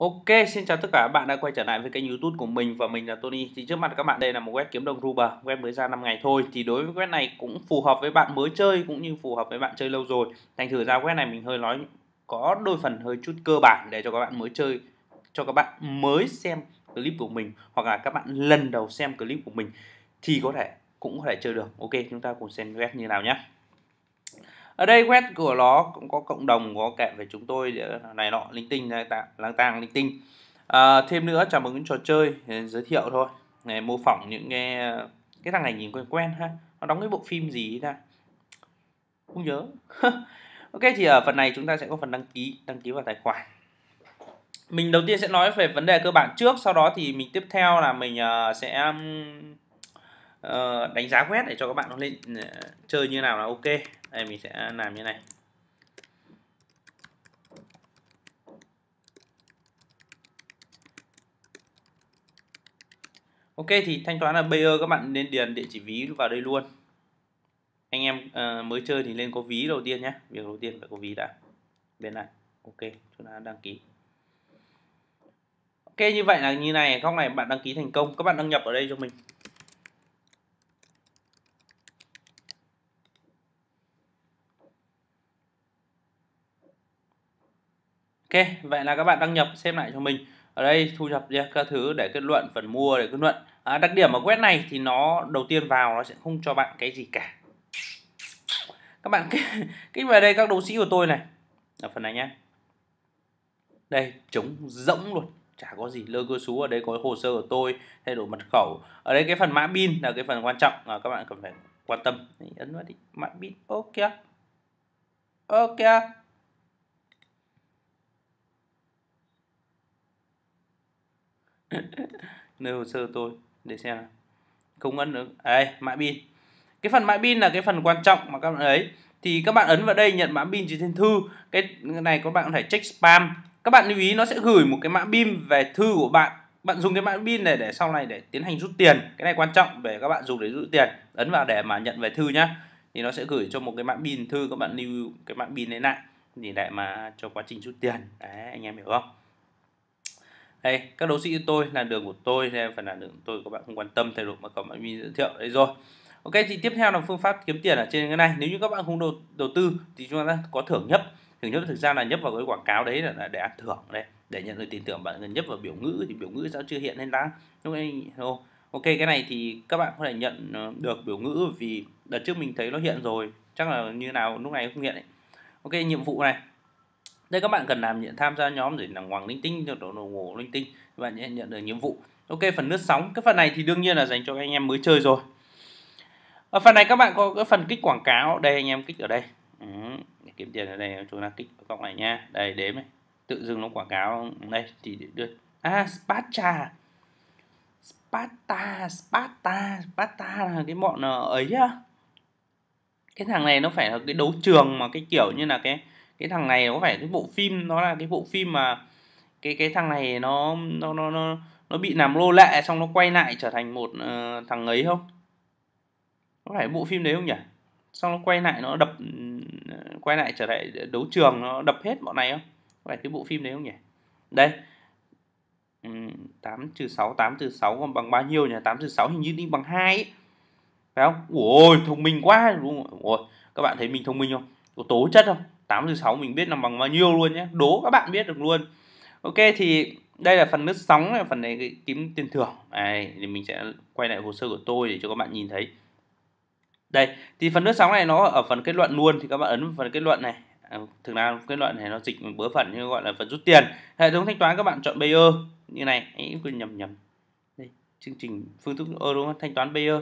Ok, xin chào tất cả các bạn đã quay trở lại với kênh youtube của mình và mình là Tony Thì trước mặt các bạn đây là một web kiếm đồng Ruber, web mới ra 5 ngày thôi Thì đối với web này cũng phù hợp với bạn mới chơi cũng như phù hợp với bạn chơi lâu rồi Thành thử ra web này mình hơi nói có đôi phần hơi chút cơ bản để cho các bạn mới chơi Cho các bạn mới xem clip của mình hoặc là các bạn lần đầu xem clip của mình Thì có thể cũng có thể chơi được Ok, chúng ta cùng xem web như nào nhé ở đây web của nó cũng có cộng đồng có kệ về chúng tôi này nọ linh tinh này lang tang linh tinh à, thêm nữa chào mừng những trò chơi giới thiệu thôi này, mô phỏng những cái cái thằng này nhìn quen quen ha nó đóng cái bộ phim gì ra không nhớ ok thì ở phần này chúng ta sẽ có phần đăng ký đăng ký vào tài khoản mình đầu tiên sẽ nói về vấn đề cơ bản trước sau đó thì mình tiếp theo là mình ờ, sẽ Ờ, đánh giá quét để cho các bạn nó lên ờ, chơi như nào là ok đây mình sẽ làm như này Ok thì thanh toán là Bayer các bạn nên điền địa chỉ ví vào đây luôn anh em uh, mới chơi thì nên có ví đầu tiên nhé việc đầu tiên phải có ví đã bên này ok chúng ta đăng ký ok như vậy là như này góc này bạn đăng ký thành công các bạn đăng nhập ở đây cho mình Ok, vậy là các bạn đăng nhập xem lại cho mình. Ở đây thu nhập các thứ để kết luận, phần mua để kết luận. À, đặc điểm ở web này thì nó đầu tiên vào nó sẽ không cho bạn cái gì cả. Các bạn kích vào đây các đấu sĩ của tôi này. Ở phần này nhé. Đây, trống rỗng luôn chả có gì lơ cơ sú ở đây có hồ sơ của tôi thay đổi mật khẩu ở đây cái phần mã pin là cái phần quan trọng à, các bạn cần phải quan tâm Đấy, ấn vào đi mã pin ok ok nơi hồ sơ tôi để xem nào. không ấn được à, đây mã pin cái phần mã pin là cái phần quan trọng mà các bạn ấy thì các bạn ấn vào đây nhận mã pin trên thư cái này các bạn có thể check spam các bạn lưu ý nó sẽ gửi một cái mã pin về thư của bạn bạn dùng cái mã pin này để sau này để tiến hành rút tiền cái này quan trọng về các bạn dùng để rút tiền ấn vào để mà nhận về thư nhá thì nó sẽ gửi cho một cái mã pin thư các bạn lưu cái mã pin đấy lại thì lại mà cho quá trình rút tiền đấy anh em hiểu không đây các đấu sĩ tôi là đường của tôi nên phần là đường của tôi các bạn không quan tâm thay đổi mà các bạn mình giới thiệu đấy rồi ok thì tiếp theo là phương pháp kiếm tiền ở trên cái này nếu như các bạn không đầu, đầu tư thì chúng ta có thưởng nhấp thưởng nhấp thực ra là nhấp vào cái quảng cáo đấy là để ăn thưởng đây để nhận được tiền thưởng bạn cần nhấp vào biểu ngữ thì biểu ngữ sao chưa hiện lên đã lúc này oh, ok cái này thì các bạn có thể nhận ờ, được biểu ngữ vì đợt trước mình thấy nó hiện rồi chắc là như nào lúc này không hiện ấy. ok nhiệm vụ này đây các bạn cần làm nhận tham gia nhóm để làm hoàng linh tinh cho đồ ngủ linh tinh các bạn sẽ nhận được nhiệm vụ ok phần nước sóng cái phần này thì đương nhiên là dành cho anh em mới chơi rồi ở phần này các bạn có cái phần kích quảng cáo đây anh em kích ở đây ừ. kiếm tiền ở đây chúng ta kích góc này nha đây đếm này tự dưng nó quảng cáo đây thì được à Sparta Sparta Sparta Sparta là cái bọn ờ, ấy á cái thằng này nó phải là cái đấu trường mà cái kiểu như là cái cái thằng này nó có phải cái bộ phim nó là cái bộ phim mà cái cái thằng này nó nó nó nó, nó bị làm lô lệ xong nó quay lại trở thành một uh, thằng ấy không có phải bộ phim đấy không nhỉ xong nó quay lại nó đập ừ, quay lại trở lại đấu trường nó đập hết bọn này không có phải cái bộ phim đấy không nhỉ đây 8 ừ, trừ 6 8 trừ 6 còn bằng bao nhiêu nhỉ 8 trừ 6 hình như đi bằng 2 ấy. phải không ôi thông minh quá đúng không các bạn thấy mình thông minh không có tố chất không 8 trừ 6 mình biết nằm bằng bao nhiêu luôn nhé đố các bạn biết được luôn ok thì đây là phần lướt sóng này phần này kiếm tiền thưởng này thì mình sẽ quay lại hồ sơ của tôi để cho các bạn nhìn thấy đây thì phần lướt sóng này nó ở phần kết luận luôn thì các bạn ấn phần kết luận này à, thường là kết luận này nó dịch mình bớ phần như gọi là phần rút tiền hệ thống thanh toán các bạn chọn Payer như này ấy quên nhầm nhầm đây chương trình phương thức euro thanh toán Payer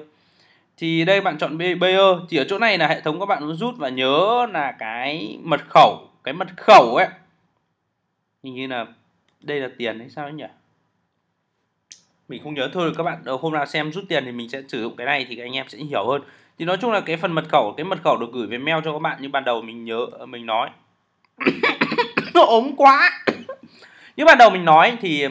thì đây bạn chọn BE thì ở chỗ này là hệ thống các bạn rút và nhớ là cái mật khẩu cái mật khẩu ấy hình như là đây là tiền hay sao ấy nhỉ mình không nhớ thôi các bạn ờ, hôm nào xem rút tiền thì mình sẽ sử dụng cái này thì các anh em sẽ hiểu hơn thì nói chung là cái phần mật khẩu cái mật khẩu được gửi về mail cho các bạn như ban đầu mình nhớ ờ, mình nói nó ốm quá như ban đầu mình nói thì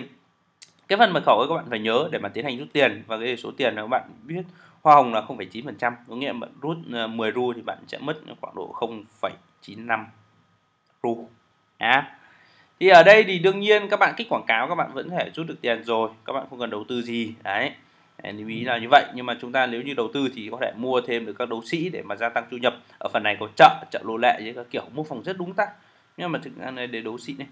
cái phần mật khẩu ấy các bạn phải nhớ để mà tiến hành rút tiền và cái số tiền là các bạn biết hoa hồng là 0,9% có nghĩa bạn rút 10 ờ, ru thì bạn sẽ mất khoảng độ 0,95 ru à. thì ở đây thì đương nhiên các bạn kích quảng cáo các bạn vẫn thể rút được tiền rồi các bạn không cần đầu tư gì đấy lưu ý là như vậy nhưng mà chúng ta nếu như đầu tư thì có thể mua thêm được các đấu sĩ để mà gia tăng thu nhập ở phần này có chợ chợ lô lệ với các kiểu mua phòng rất đúng ta nhưng mà thực ra này để đấu sĩ này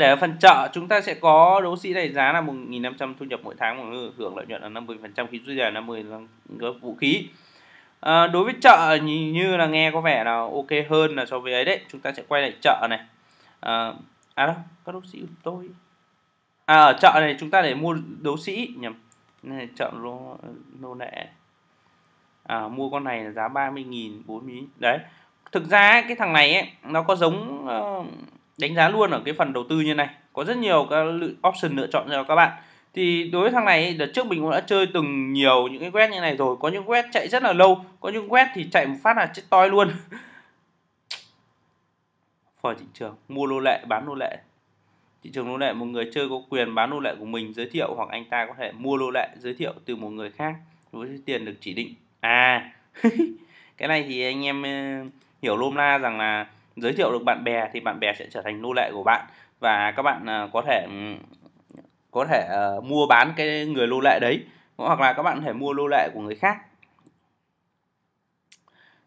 để ở phần chợ chúng ta sẽ có đấu sĩ này giá là 1.500 thu nhập mỗi tháng và hưởng lợi nhuận là 50% khi duy trì 50 vũ khí à, đối với chợ như là nghe có vẻ là ok hơn là so với ấy đấy chúng ta sẽ quay lại chợ này à, à đâu các đấu sĩ của tôi à ở chợ này chúng ta để mua đấu sĩ nhầm này chợ lô nô lệ à, mua con này là giá 30.000 40 đấy thực ra cái thằng này ấy, nó có giống uh, đánh giá luôn ở cái phần đầu tư như này có rất nhiều các lựa option lựa chọn cho các bạn thì đối với thằng này đợt trước mình cũng đã chơi từng nhiều những cái quét như này rồi có những quét chạy rất là lâu có những quét thì chạy một phát là chết toi luôn phở thị trường mua lô lệ bán lô lệ thị trường lô lệ một người chơi có quyền bán lô lệ của mình giới thiệu hoặc anh ta có thể mua lô lệ giới thiệu từ một người khác với tiền được chỉ định à cái này thì anh em ờ, hiểu lôm la rằng là giới thiệu được bạn bè thì bạn bè sẽ trở thành nô lệ của bạn và các bạn à, có thể ừ, có thể ờ, mua bán cái người nô lệ đấy hoặc là các bạn có thể mua nô lệ của người khác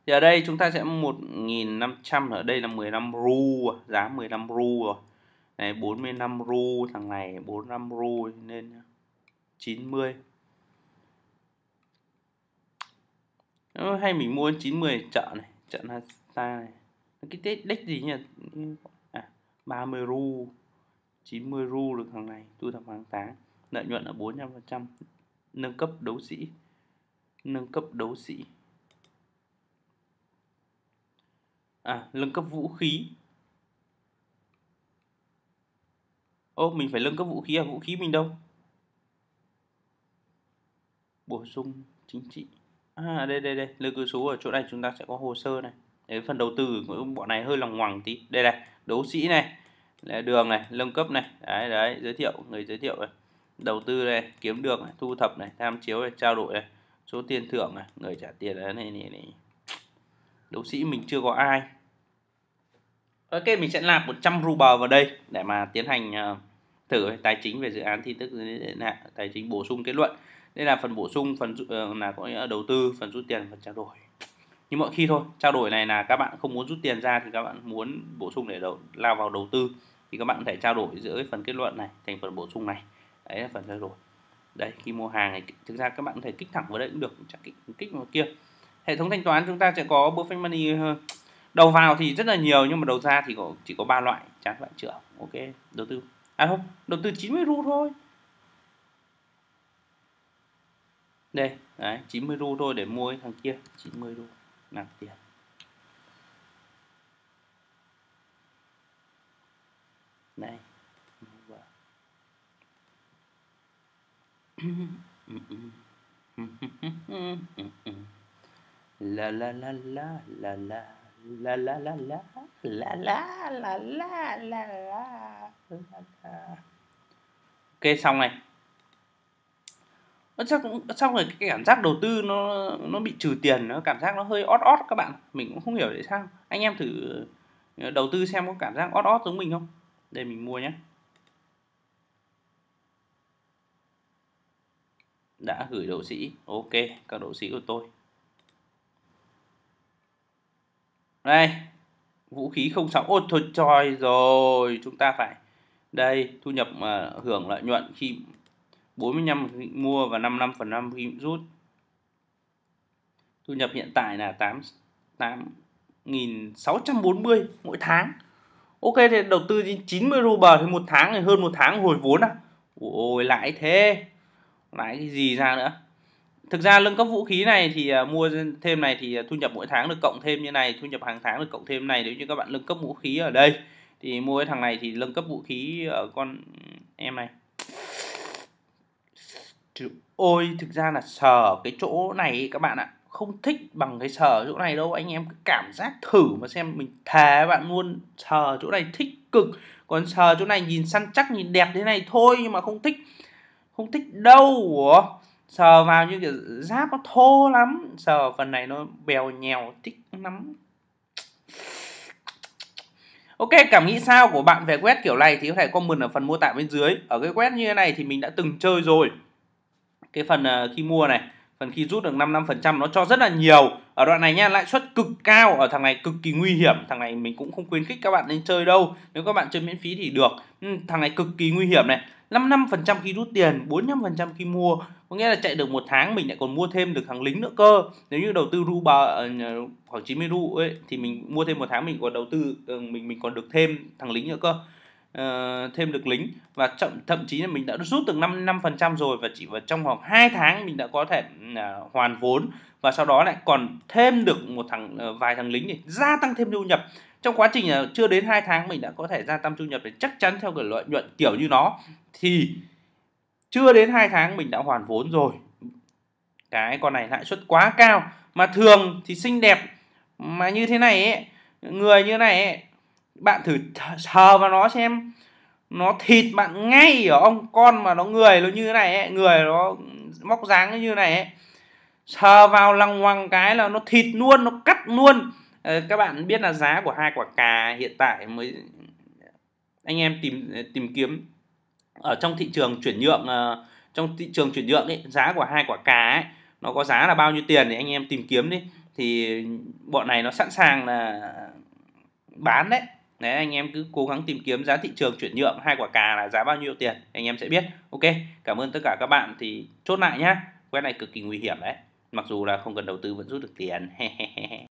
giờ đây chúng ta sẽ 1.500 ở đây là 15 ru giá 15 ru rồi này 45 ru thằng này 45 ru nên 90 hay mình mua 90 chợ này chợ Nasta này cái tết deck gì nhỉ à 30 ru 90 ru được thằng này tôi thằng hàng tháng lợi nhuận là 400% nâng cấp đấu sĩ nâng cấp đấu sĩ à nâng cấp vũ khí ô mình phải nâng cấp vũ khí à vũ khí mình đâu bổ sung chính trị à đây đây đây lơ cư số ở chỗ này chúng ta sẽ có hồ sơ này Thế phần đầu tư của bọn này hơi lòng ngoằng tí. Đây này, đấu sĩ này, đường này, nâng cấp này. Đấy đấy, giới thiệu, người giới thiệu này. Đầu tư này, kiếm được này, thu thập này, tham chiếu này, trao đổi này, số tiền thưởng này, người trả tiền này này này. này. Đấu sĩ mình chưa có ai. Ok, mình sẽ nạp 100 ruble vào đây để mà tiến hành ờ, thử tài chính về dự án tin tức tài chính bổ sung kết luận. Đây là phần bổ sung, phần ờ, là có nghĩa đầu tư, phần rút tiền, phần trao đổi như mọi khi thôi trao đổi này là các bạn không muốn rút tiền ra thì các bạn muốn bổ sung để đầu, lao vào đầu tư thì các bạn có thể trao đổi giữa cái phần kết luận này thành phần bổ sung này đấy là phần trao đổi đây khi mua hàng này thực ra các bạn có thể kích thẳng vào đây cũng được chắc kích kích vào kia hệ thống thanh toán chúng ta sẽ có perfect money ờ, đầu vào thì rất là nhiều nhưng mà đầu ra thì có chỉ có ba loại trắng loại trưởng ok đầu tư à không đầu tư 90 ru thôi đây đấy 90 ru thôi để mua thằng kia 90 ru làm tiền này, la la la la la la la la la la la la la la la la ok xong này nó chắc cũng xong rồi cái cảm giác đầu tư nó nó bị trừ tiền nó cảm giác nó hơi ót ót các bạn mình cũng không hiểu tại sao anh em thử ờ, đầu tư xem có cảm giác ót ót giống mình không để mình mua nhé đã gửi độ sĩ ok các độ sĩ của tôi đây vũ khí không 06 ôi thôi trời rồi chúng ta phải đây thu nhập mà ờ, hưởng lợi nhuận khi 45 khi mua và 55% khi rút. Thu nhập hiện tại là 8 8.640 mỗi tháng. Ok thì đầu tư đến 90 ruble thì một tháng thì hơn một tháng hồi vốn à. Ôi lãi thế. Lãi cái gì ra nữa? Thực ra lưng cấp vũ khí này thì à, mua thêm này thì à, thu nhập mỗi tháng được cộng thêm như này, thu nhập hàng tháng được cộng thêm này nếu như các bạn lưng cấp vũ khí ở đây thì mua cái thằng này thì lưng cấp vũ khí ở con em này chữ ôi thực ra là sờ cái chỗ này các bạn ạ không thích bằng cái sờ chỗ này đâu anh em cứ cảm giác thử mà xem mình thề bạn luôn sờ chỗ này thích cực còn sờ chỗ này nhìn săn chắc nhìn đẹp thế này thôi nhưng mà không thích không thích đâu Ủa? sờ vào như kiểu giáp nó thô lắm sờ phần này nó bèo nhèo thích lắm Ok, cảm nghĩ sao của bạn về quét kiểu này thì có thể comment ở phần mô tả bên dưới. Ở cái quét như thế này thì mình đã từng chơi rồi cái phần ờ, khi mua này phần khi rút được 55% nó cho rất là nhiều ở đoạn này nha lãi suất cực cao ở thằng này cực kỳ nguy hiểm thằng này mình cũng không khuyến khích các bạn nên chơi đâu nếu các bạn chơi miễn phí thì được ừ, thằng này cực kỳ nguy hiểm này 55% khi rút tiền 45% khi mua có nghĩa là chạy được một tháng mình lại còn mua thêm được thằng lính nữa cơ nếu như đầu tư ru bờ ờ, khoảng 90 ru ấy, thì mình mua thêm một tháng mình còn đầu tư ờ, mình mình còn được thêm thằng lính nữa cơ Ờ, thêm được lính và chậm thậm chí là mình đã rút được phần trăm rồi và chỉ vào trong khoảng 2 tháng mình đã có thể uh, hoàn vốn và sau đó lại còn thêm được một thằng uh, vài thằng lính để gia tăng thêm thu nhập trong quá trình uh, chưa đến 2 tháng mình đã có thể gia tăng thu nhập để chắc chắn theo cái lợi nhuận kiểu như nó thì chưa đến 2 tháng mình đã hoàn vốn rồi cái con này lãi suất quá cao mà thường thì xinh đẹp mà như thế này ấy, người như này ấy, bạn thử sờ vào nó xem nó thịt bạn ngay ở ông con mà nó người nó như thế này ấy, người nó móc dáng như thế này ấy. sờ vào lằng ngoằng cái là nó thịt luôn nó cắt luôn ờ, các bạn biết là giá của hai quả cà hiện tại mới anh em tìm tìm kiếm ở trong thị trường chuyển nhượng ờ, trong thị trường chuyển nhượng ấy, giá của hai quả cà ấy, nó có giá là bao nhiêu tiền thì anh em tìm kiếm đi thì bọn này nó sẵn sàng là bán đấy Đấy, anh em cứ cố gắng tìm kiếm giá thị trường chuyển nhượng hai quả cà là giá bao nhiêu tiền anh em sẽ biết ok cảm ơn tất cả các bạn thì chốt lại nhá web này cực kỳ nguy hiểm đấy mặc dù là không cần đầu tư vẫn rút được tiền